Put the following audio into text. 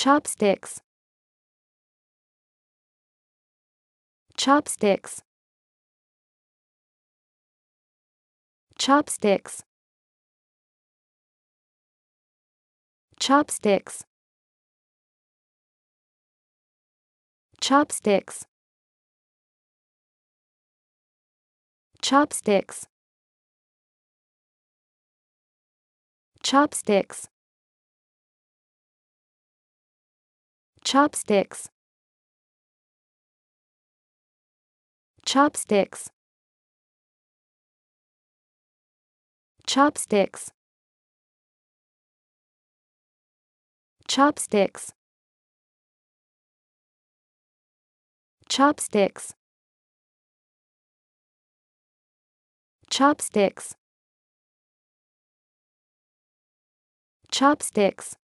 chopsticks chopsticks chopsticks chopsticks chopsticks chopsticks chopsticks chopsticks chopsticks chopsticks chopsticks chopsticks chopsticks chopsticks